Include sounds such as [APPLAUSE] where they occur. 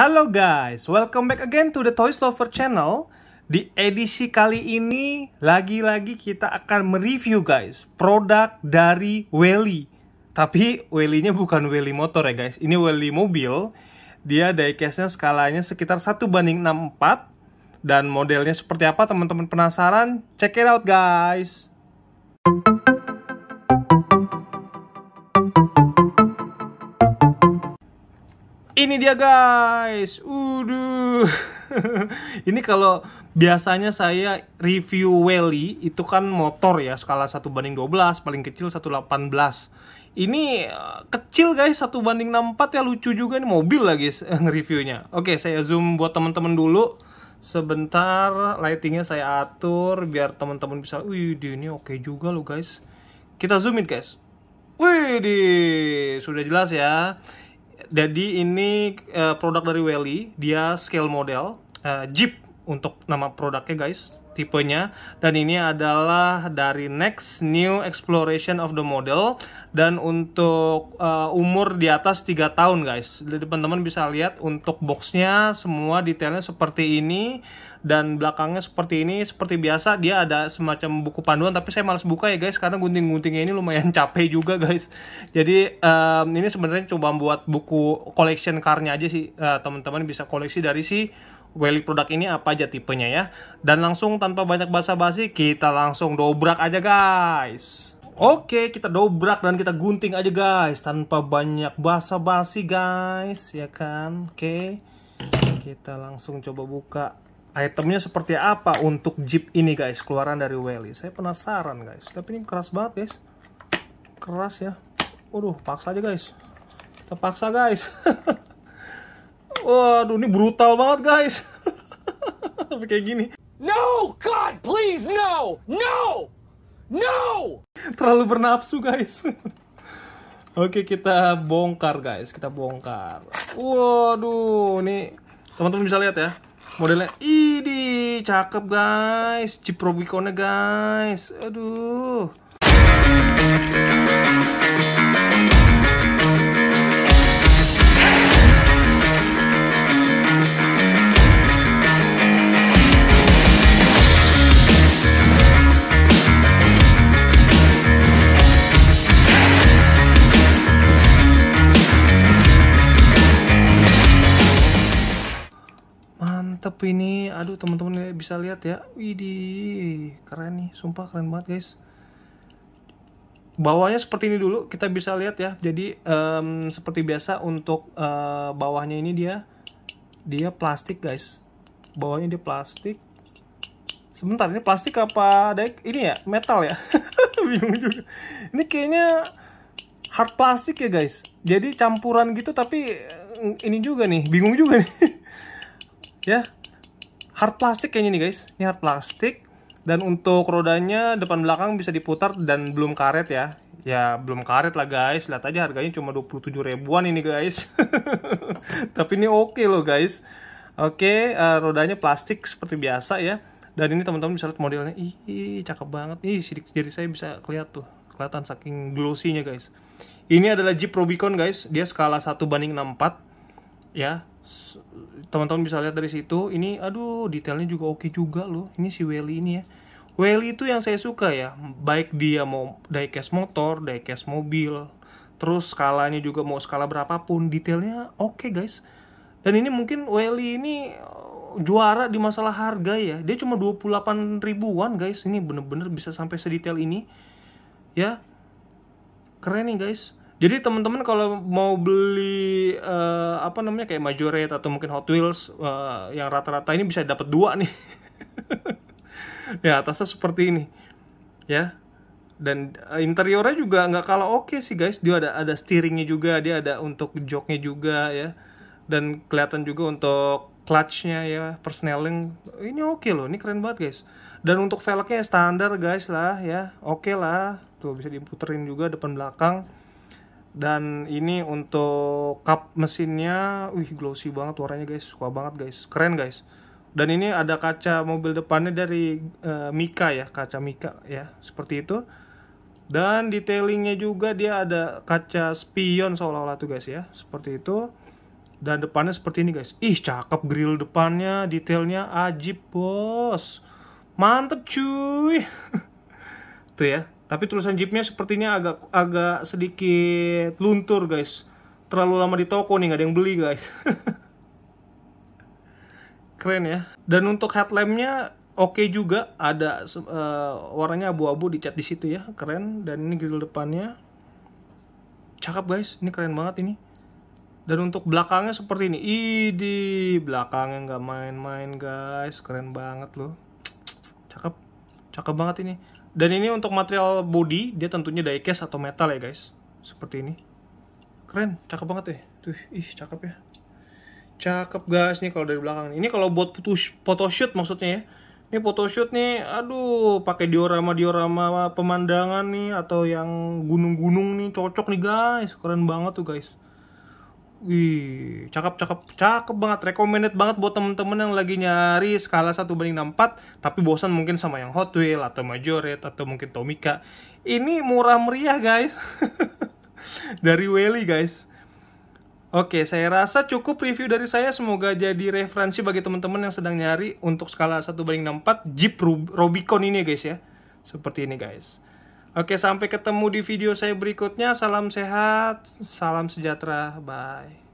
Halo guys, welcome back again to the Toys Lover channel. Di edisi kali ini, lagi-lagi kita akan mereview guys, produk dari Welly. Tapi Welly-nya bukan Welly motor ya guys, ini Welly mobil. Dia diecast-nya skalanya sekitar 1 banding 64. Dan modelnya seperti apa teman-teman penasaran? Check it out guys! Thank ini dia guys. Uduh. [LAUGHS] ini kalau biasanya saya review Welly itu kan motor ya skala 1 banding 12, paling kecil 118. Ini eh, kecil guys satu banding 64 ya lucu juga ini mobil lah guys [LAUGHS] reviewnya Oke, saya zoom buat teman-teman dulu. Sebentar lightingnya saya atur biar teman-teman bisa wih di ini oke juga loh guys. Kita zoomin guys. Wih, di sudah jelas ya. Jadi ini uh, produk dari Welly, dia scale model uh, Jeep untuk nama produknya guys tipenya dan ini adalah dari next new exploration of the model dan untuk uh, umur di atas 3 tahun guys jadi teman-teman bisa lihat untuk boxnya semua detailnya seperti ini dan belakangnya seperti ini seperti biasa dia ada semacam buku panduan tapi saya males buka ya guys karena gunting-guntingnya ini lumayan [LAUGHS] capek juga guys jadi um, ini sebenarnya coba buat buku collection karnya aja sih uh, teman-teman bisa koleksi dari si Welly produk ini apa aja tipenya ya. Dan langsung tanpa banyak basa-basi kita langsung dobrak aja guys. Oke, kita dobrak dan kita gunting aja guys tanpa banyak basa-basi guys, ya kan? Oke. Kita langsung coba buka itemnya seperti apa untuk Jeep ini guys, keluaran dari Welly. Saya penasaran guys, tapi ini keras banget guys. Keras ya. Waduh, paksa aja guys. Kita paksa guys. [LAUGHS] Waduh, ini brutal banget guys. Tapi [LAUGHS] kayak gini. No, God, please, no, no, no. Terlalu bernafsu guys. [LAUGHS] Oke, kita bongkar guys, kita bongkar. Waduh, ini teman-teman bisa lihat ya modelnya ini cakep guys chip Robiconnya guys aduh cakep ini aduh teman-teman bisa lihat ya Widi keren nih sumpah keren banget guys bawahnya seperti ini dulu kita bisa lihat ya jadi um, seperti biasa untuk uh, bawahnya ini dia dia plastik guys bawahnya dia plastik sebentar ini plastik apa dek ini ya metal ya [LAUGHS] bingung juga ini kayaknya hard plastik ya guys jadi campuran gitu tapi eh, ini juga nih bingung juga nih [LAUGHS] ya hard plastik kayaknya nih guys ini hard plastik dan untuk rodanya depan belakang bisa diputar dan belum karet ya ya belum karet lah guys lihat aja harganya cuma 27 ribuan ini guys [LAUGHS] tapi ini oke okay loh guys oke okay, uh, eh, rodanya plastik seperti biasa ya dan ini teman-teman bisa lihat modelnya ih cakep banget ih sidik jari saya bisa kelihatan tuh kelihatan saking glossy-nya guys ini adalah Jeep Rubicon guys dia skala 1 banding 64 ya teman-teman bisa lihat dari situ ini aduh detailnya juga oke okay juga loh ini si Welly ini ya Welly itu yang saya suka ya baik dia mau diecast motor diecast mobil terus skalanya juga mau skala berapapun detailnya oke okay, guys dan ini mungkin Welly ini eh, juara di masalah harga ya dia cuma 28 ribuan guys ini bener-bener bisa sampai sedetail ini ya keren nih guys jadi teman-teman kalau mau beli uh, apa namanya kayak Majorette atau mungkin Hot Wheels uh, yang rata-rata ini bisa dapat dua nih. ya [LAUGHS] atasnya seperti ini, ya. Dan uh, interiornya juga nggak kalah oke okay sih guys. Dia ada ada steeringnya juga, dia ada untuk joknya juga ya. Dan kelihatan juga untuk clutchnya ya, persneling ini oke okay loh, ini keren banget guys. Dan untuk velgnya standar guys lah ya, oke okay lah. Tuh bisa diputerin juga depan belakang dan ini untuk cup mesinnya wih glossy banget warnanya guys suka banget guys keren guys dan ini ada kaca mobil depannya dari uh, Mika ya kaca Mika ya seperti itu dan detailingnya juga dia ada kaca spion seolah-olah tuh guys ya seperti itu dan depannya seperti ini guys ih cakep grill depannya detailnya ajib bos mantep cuy [LAUGHS] tuh ya tapi tulisan Jeepnya sepertinya agak agak sedikit luntur guys. Terlalu lama di toko nih nggak ada yang beli guys. [LAUGHS] Keren ya. Dan untuk headlampnya oke okay juga ada uh, warnanya abu-abu dicat di situ ya keren dan ini grill depannya cakep guys ini keren banget ini dan untuk belakangnya seperti ini idi belakangnya nggak main-main guys keren banget loh cakep cakep banget ini dan ini untuk material body, dia tentunya diecast atau metal ya guys. Seperti ini. Keren, cakep banget ya. Tuh, ih cakep ya. Cakep guys nih kalau dari belakang. Ini kalau buat photoshoot maksudnya ya. Ini photoshoot nih, aduh, pakai diorama-diorama pemandangan nih atau yang gunung-gunung nih cocok nih guys. Keren banget tuh guys. Wih, cakep cakep cakep banget. Recommended banget buat temen-temen yang lagi nyari skala 1 banding 64 tapi bosan mungkin sama yang Hot Wheels atau Majorette atau mungkin Tomica. Ini murah meriah, guys. [LAUGHS] dari Welly, guys. Oke, saya rasa cukup review dari saya. Semoga jadi referensi bagi temen-temen yang sedang nyari untuk skala 1 banding 64 Jeep Rubicon ini, guys ya. Seperti ini, guys. Oke, sampai ketemu di video saya berikutnya. Salam sehat, salam sejahtera. Bye.